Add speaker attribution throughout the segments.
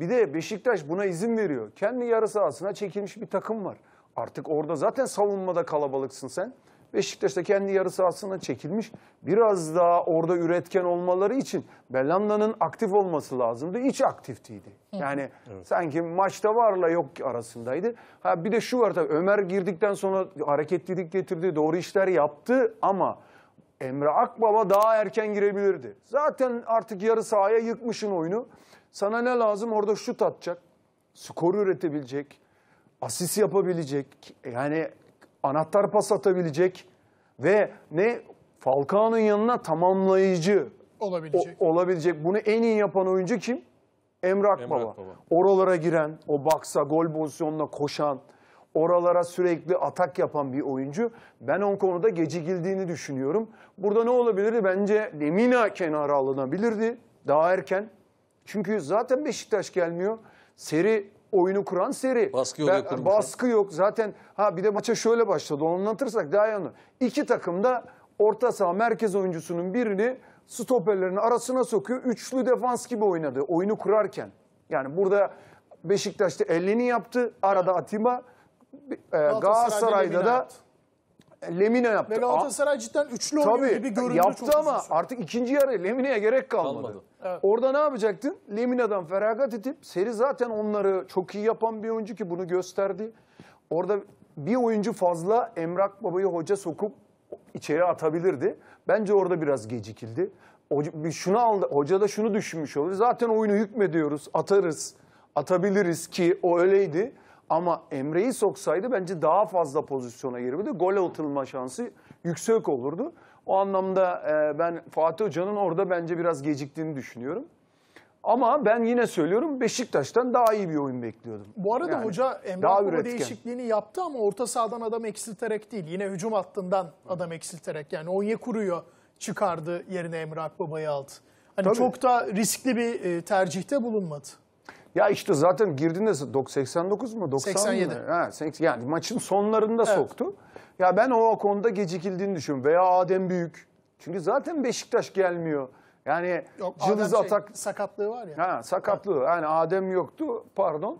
Speaker 1: Bir de Beşiktaş buna izin veriyor. Kendi yarı sahasına çekilmiş bir takım var. Artık orada zaten savunmada kalabalıksın sen. Beşiktaş da kendi yarı sahasına çekilmiş. Biraz daha orada üretken olmaları için Bellanda'nın aktif olması lazımdı. Hiç aktiftiydi. Yani evet. sanki maçta varla yok arasındaydı. Ha bir de şu var tabii Ömer girdikten sonra hareketlilik getirdi, doğru işler yaptı ama Emre Akbaba daha erken girebilirdi. Zaten artık yarı sahaya yıkmışın oyunu. Sana ne lazım? Orada şut atacak, skor üretebilecek, asist yapabilecek, yani anahtar pas atabilecek ve ne Falcao'nun yanına tamamlayıcı olabilecek. O, olabilecek. Bunu en iyi yapan oyuncu kim? Emre Akbaba. Emre Akbaba. Oralara giren, o baksa gol pozisyonuna koşan, oralara sürekli atak yapan bir oyuncu. Ben on konuda gecikildiğini düşünüyorum. Burada ne olabilirdi? Bence Demina kenara alınabilirdi daha erken. Çünkü zaten Beşiktaş gelmiyor. Seri oyunu kuran seri. Baskı yok. baskı yok. Zaten ha bir de maça şöyle başladı. Onu anlatırsak daha iyi anlar. İki takım da orta saha merkez oyuncusunun birini stoperlerin arasına sokuyor. Üçlü defans gibi oynadı oyunu kurarken. Yani burada Beşiktaş'ta 50'ni yaptı. Arada Atiba. E, Galatasaray'da da Lemina yaptı. Ve Galatasaray
Speaker 2: cidden üçlü oynuyor Tabii, gibi göründü. Yaptı ama
Speaker 1: uzun. artık ikinci yarı Lemina'ya gerek kalmadı. kalmadı. Evet. Orada ne yapacaktın? Lemina'dan feragat edip seri zaten onları çok iyi yapan bir oyuncu ki bunu gösterdi. Orada bir oyuncu fazla Emrak Baba'yı hoca sokup içeri atabilirdi. Bence orada biraz gecikildi. Hoca, bir şunu aldı, hoca da şunu düşünmüş olur. Zaten oyunu hükmediyoruz, atarız, atabiliriz ki o öyleydi. Ama Emre'yi soksaydı bence daha fazla pozisyona girebilirdi, Gol atılma şansı yüksek olurdu. O anlamda e, ben Fatih Hoca'nın orada bence biraz geciktiğini düşünüyorum. Ama ben yine söylüyorum Beşiktaş'tan daha iyi bir oyun bekliyordum. Bu arada yani, hoca Emrah değişikliğini
Speaker 2: yaptı ama orta sahadan adam eksilterek değil. Yine hücum hattından adam eksilterek. Yani kuruyor çıkardı yerine Emrah Baba'yı aldı. Hani Tabii. çok da riskli bir e, tercihte bulunmadı.
Speaker 1: Ya işte zaten girdiğinde 89 mu 90 87. mı?
Speaker 2: Ha, yani maçın sonlarında
Speaker 1: evet. soktu. Ya ben o konuda gecikildiğini düşünüyorum. Veya Adem Büyük. Çünkü zaten Beşiktaş gelmiyor. Yani Yok, Cılız Adem şey, Atak... Şey, sakatlığı var ya. Ha, sakatlığı. Yani Adem yoktu pardon.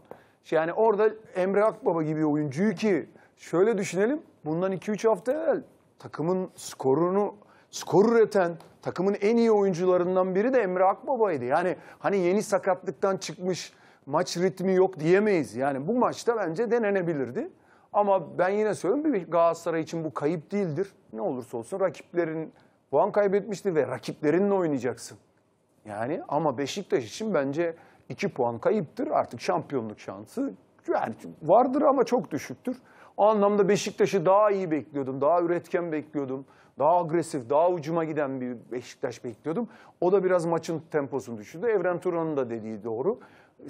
Speaker 1: Yani orada Emre Akbaba gibi oyuncuyu ki şöyle düşünelim. Bundan 2-3 hafta evvel takımın skorunu skor üreten takımın en iyi oyuncularından biri de Emre Akbaba'ydı. Yani hani yeni sakatlıktan çıkmış maç ritmi yok diyemeyiz. Yani bu maçta bence denenebilirdi. Ama ben yine söylüyorum bir Galatasaray için bu kayıp değildir. Ne olursa olsun rakiplerin puan kaybetmişti ve rakiplerinle oynayacaksın. Yani ama Beşiktaş için bence iki puan kayıptır. Artık şampiyonluk şansı yani vardır ama çok düşüktür. O anlamda Beşiktaş'ı daha iyi bekliyordum. Daha üretken bekliyordum daha agresif, daha ucuma giden bir Beşiktaş bekliyordum. O da biraz maçın temposunu düşürdü. Evren Turan'ın da dediği doğru.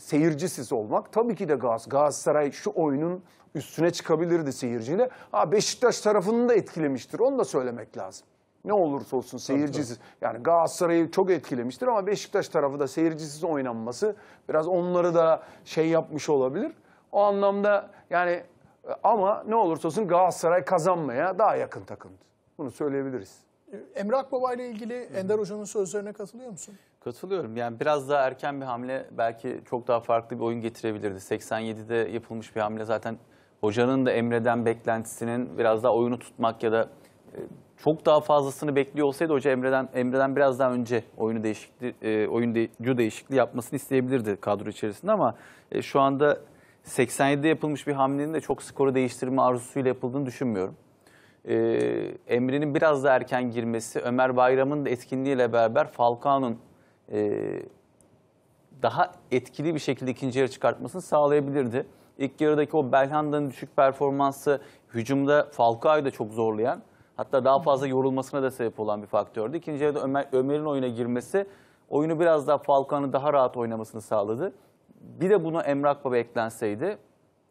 Speaker 1: Seyircisiz olmak tabii ki de Gaz. Galatasaray şu oyunun üstüne çıkabilirdi seyirciyle. Ha Beşiktaş tarafını da etkilemiştir. Onu da söylemek lazım. Ne olursa olsun seyircisiz. Yani Galatasaray'ı çok etkilemiştir ama Beşiktaş tarafı da seyircisiz oynanması biraz onları da şey yapmış olabilir. O anlamda yani e, ama ne olursa olsun Galatasaray kazanmaya daha yakın takımdı. Bunu söyleyebiliriz.
Speaker 2: E, Emre baba ile ilgili Ender Hoca'nın sözlerine katılıyor musun?
Speaker 3: Katılıyorum. Yani biraz daha erken bir hamle belki çok daha farklı bir oyun getirebilirdi. 87'de yapılmış bir hamle zaten hocanın da Emre'den beklentisinin biraz daha oyunu tutmak ya da e, çok daha fazlasını bekliyor olsaydı hoca Emre'den Emre'den biraz daha önce oyunu değişikli e, oyuncu değişikliği yapmasını isteyebilirdi kadro içerisinde ama şu anda 87'de yapılmış bir hamlenin de çok skoru değiştirme arzusuyla yapıldığını düşünmüyorum e, Emre'nin biraz da erken girmesi, Ömer Bayram'ın da etkinliğiyle beraber Falcao'nun e, daha etkili bir şekilde ikinci yarı çıkartmasını sağlayabilirdi. İlk yarıdaki o Belhanda'nın düşük performansı hücumda Falcao'yu da çok zorlayan, hatta daha fazla yorulmasına da sebep olan bir faktördü. İkinci yarıda Ömer, Ömer'in oyuna girmesi oyunu biraz daha Falcao'nun daha rahat oynamasını sağladı. Bir de bunu Emrah Baba eklenseydi,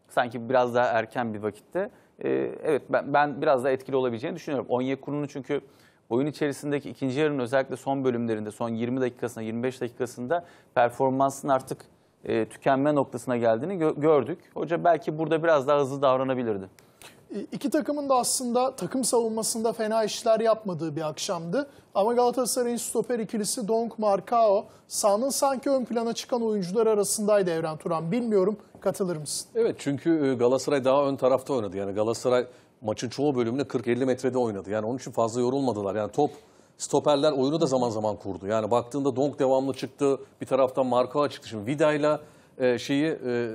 Speaker 3: sanki biraz daha erken bir vakitte e, evet ben, ben biraz daha etkili olabileceğini düşünüyorum. Onyekuru'nun çünkü oyun içerisindeki ikinci yarının özellikle son bölümlerinde, son 20 dakikasında, 25 dakikasında performansın artık e, tükenme noktasına geldiğini gö gördük. Hoca belki burada biraz daha hızlı davranabilirdi.
Speaker 2: İki takımın da aslında takım savunmasında fena işler yapmadığı bir akşamdı. Ama Galatasaray'ın stoper ikilisi Donk Markao, sahanın sanki ön plana çıkan oyuncular arasındaydı Evren Turan. Bilmiyorum katılır mısın?
Speaker 4: Evet çünkü e, Galatasaray daha ön tarafta oynadı. Yani Galatasaray maçın çoğu bölümünde 40-50 metrede oynadı. Yani onun için fazla yorulmadılar. Yani top stoperler oyunu da zaman zaman kurdu. Yani baktığında Donk devamlı çıktı. Bir taraftan Markao çıktı. Şimdi Vida'yla e, şeyi... E,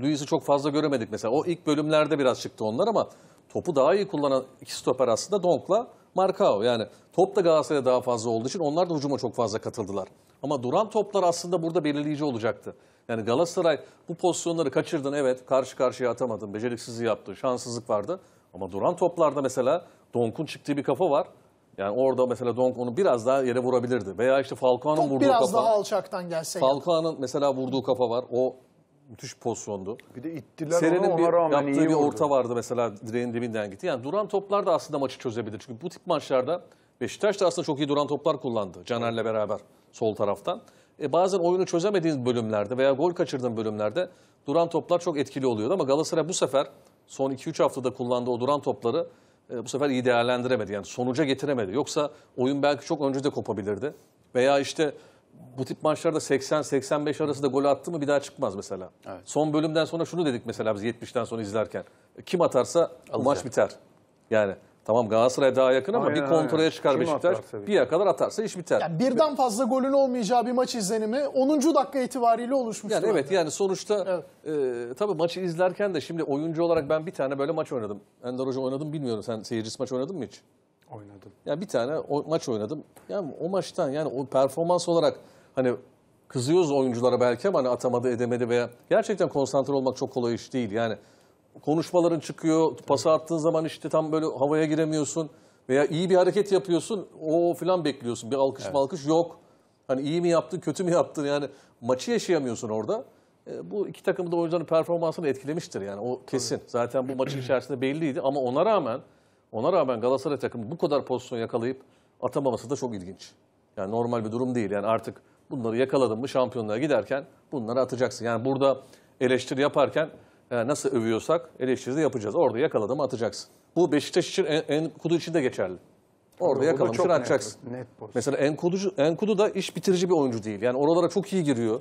Speaker 4: Luis'i çok fazla göremedik mesela. O ilk bölümlerde biraz çıktı onlar ama topu daha iyi kullanan iki stoper aslında Donk'la Markao Yani top da Galatasaray'da daha fazla olduğu için onlar da hücuma çok fazla katıldılar. Ama duran toplar aslında burada belirleyici olacaktı. Yani Galatasaray bu pozisyonları kaçırdın evet karşı karşıya atamadın, beceriksizliği yaptı, şanssızlık vardı. Ama duran toplarda mesela Donk'un çıktığı bir kafa var. Yani orada mesela Donk onu biraz daha yere vurabilirdi. Veya işte Falcao'nun vurduğu biraz kafa. biraz daha
Speaker 2: alçaktan gelse.
Speaker 4: Falcao'nun mesela vurduğu kafa var. O müthiş pozisyondu. Bir de ittiler Serinin ona, rağmen yaptığı iyi bir orta vardı mesela direğin dibinden gitti. Yani duran toplar da aslında maçı çözebilir. Çünkü bu tip maçlarda Beşiktaş da aslında çok iyi duran toplar kullandı Caner'le beraber sol taraftan. E bazen oyunu çözemediğiniz bölümlerde veya gol kaçırdığın bölümlerde duran toplar çok etkili oluyordu. ama Galatasaray bu sefer son 2-3 haftada kullandığı o duran topları e, bu sefer iyi değerlendiremedi. Yani sonuca getiremedi. Yoksa oyun belki çok önce de kopabilirdi. Veya işte bu tip maçlarda 80-85 arası da gol attı mı bir daha çıkmaz mesela. Evet. Son bölümden sonra şunu dedik mesela biz 70'ten sonra izlerken. Kim atarsa Alacak. maç biter. Yani tamam Galatasaray daha yakın ama aynen, bir kontrole çıkar Kim Beşiktaş. Bir yere kadar atarsa iş biter. Yani birden
Speaker 2: fazla golün olmayacağı bir maç izlenimi 10. dakika itibariyle oluşmuş. Yani evet
Speaker 4: yani sonuçta evet. E, tabii maçı izlerken de şimdi oyuncu olarak ben bir tane böyle maç oynadım. Ender Hoca oynadım bilmiyorum. Sen seyircisi maç oynadın mı hiç? Oynadım. Ya bir tane o, maç oynadım. Yani o maçtan yani o performans olarak hani kızıyoruz oyunculara belki ama hani atamadı edemedi veya gerçekten konsantre olmak çok kolay iş değil. Yani konuşmaların çıkıyor, pası attığın zaman işte tam böyle havaya giremiyorsun veya iyi bir hareket yapıyorsun o falan bekliyorsun. Bir alkış evet. malkış yok. Hani iyi mi yaptın, kötü mü yaptın yani maçı yaşayamıyorsun orada. E, bu iki takımın da oyuncuların performansını etkilemiştir yani o kesin. Tabii. Zaten bu maçın içerisinde belliydi ama ona rağmen ona rağmen Galatasaray takımı bu kadar pozisyon yakalayıp atamaması da çok ilginç. Yani normal bir durum değil. Yani artık bunları yakaladın mı şampiyonluğa giderken bunları atacaksın. Yani burada eleştiri yaparken e, nasıl övüyorsak eleştiri de yapacağız. Orada yakaladın mı atacaksın. Bu Beşiktaş için en, en kudu için de geçerli. Orada yakalamışsın atacaksın. Net, net pozisyon. mesela Enkudu, Enkudu da iş bitirici bir oyuncu değil. Yani oralara çok iyi giriyor.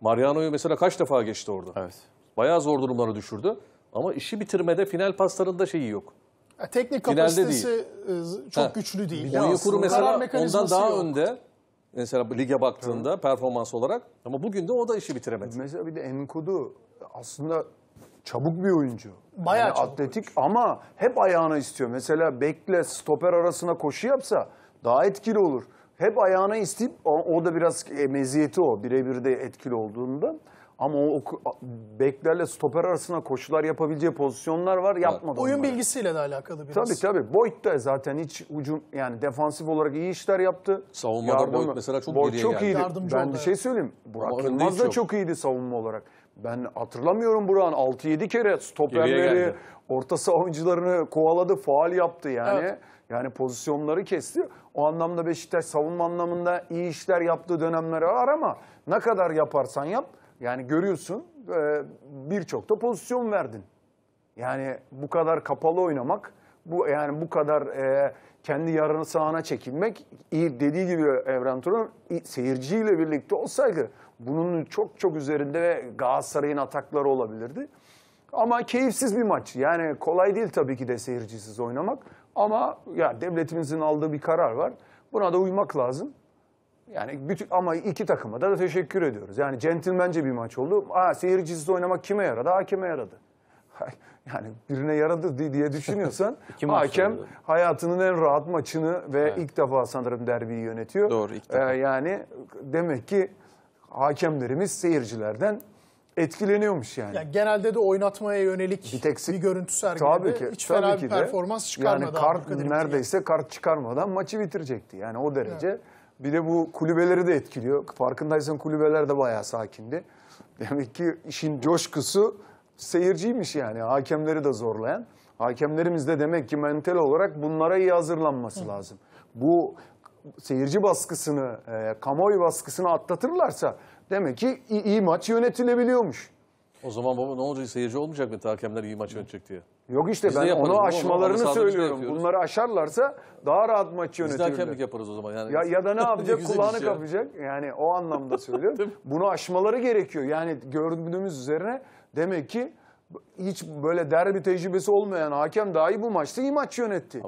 Speaker 4: Mariano'yu mesela kaç defa geçti orada. Evet. Bayağı zor durumları düşürdü. Ama işi bitirmede final paslarında şeyi yok.
Speaker 2: Ya, teknik kapasitesi değil. çok ha. güçlü değil. Bir oyun Onyekuru mesela ondan daha yok.
Speaker 4: önde. Mesela lige baktığında evet. performans olarak ama bugün de o da işi bitiremedi. Mesela bir de Enkudu
Speaker 1: aslında çabuk bir oyuncu. Bayağı yani çabuk
Speaker 4: atletik oyuncu. ama hep
Speaker 1: ayağına istiyor. Mesela bekle stoper arasına koşu yapsa daha etkili olur. Hep ayağına isteyip o, o da biraz meziyeti o birebir de etkili olduğunda. Ama o beklerle stoper arasına koşular yapabileceği pozisyonlar var. Yapmadı Oyun onları.
Speaker 2: bilgisiyle de alakalı biraz. Tabii
Speaker 1: tabii. Boyd da zaten hiç ucum yani defansif olarak iyi işler yaptı. Savunmada Yardımı, Boyd mesela çok Boyd geriye çok geldi. Iyiydi. Yardımcı ben bir şey söyleyeyim. Burak Yılmaz da çok. çok iyiydi savunma olarak. Ben hatırlamıyorum Burak'ın 6-7 kere stoperleri, orta savunucularını kovaladı, faal yaptı yani. Evet. Yani pozisyonları kesti. O anlamda Beşiktaş savunma anlamında iyi işler yaptığı dönemleri var ama ne kadar yaparsan yap yani görüyorsun e, birçok da pozisyon verdin. Yani bu kadar kapalı oynamak, bu yani bu kadar e, kendi yarını sahana çekilmek iyi dediği gibi Evren Turan seyirciyle birlikte olsaydı bunun çok çok üzerinde ve Galatasaray'ın atakları olabilirdi. Ama keyifsiz bir maç. Yani kolay değil tabii ki de seyircisiz oynamak ama ya devletimizin aldığı bir karar var. Buna da uymak lazım. Yani bütün ama iki takıma da da teşekkür ediyoruz. Yani centilmence bir maç oldu. Aa seyircisiz oynamak kime yaradı? Hakeme yaradı. Yani birine yaradı diye düşünüyorsan hakem oldu. hayatının en rahat maçını ve evet. ilk defa sanırım derbiyi yönetiyor. Doğru ilk defa. Ee, yani demek ki hakemlerimiz seyircilerden etkileniyormuş yani. yani. Genelde
Speaker 2: de oynatmaya yönelik bir, tek, bir görüntü sergiledi.
Speaker 3: Tabii ki. Hiç tabii fena ki bir
Speaker 1: performans çıkarmadı. Yani kart neredeyse kart çıkarmadan maçı bitirecekti. Yani o derece evet. Bir de bu kulübeleri de etkiliyor. Farkındaysan kulübeler de bayağı sakindi. Demek ki işin coşkusu seyirciymiş yani. Hakemleri de zorlayan. Hakemlerimiz de demek ki mental olarak bunlara iyi hazırlanması Hı. lazım. Bu seyirci baskısını, e, kamuoyu baskısını atlatırlarsa demek ki iyi, iyi maç yönetilebiliyormuş.
Speaker 4: O zaman baba ne olacak seyirci olmayacak mı hakemler iyi maç yönetecek diye? Yok işte Biz ben onu aşmalarını normalde söylüyorum.
Speaker 1: Bunları aşarlarsa daha rahat maç Biz de hakemlik
Speaker 4: yaparız o zaman. Yani Ya, ya da ne yapacak? kulağını iş kapayacak.
Speaker 1: Yani o anlamda söylüyorum. Bunu aşmaları gerekiyor. Yani gördüğümüz üzerine demek ki hiç böyle derbi tecrübesi olmayan hakem dahi bu maçta iyi maç yönetti.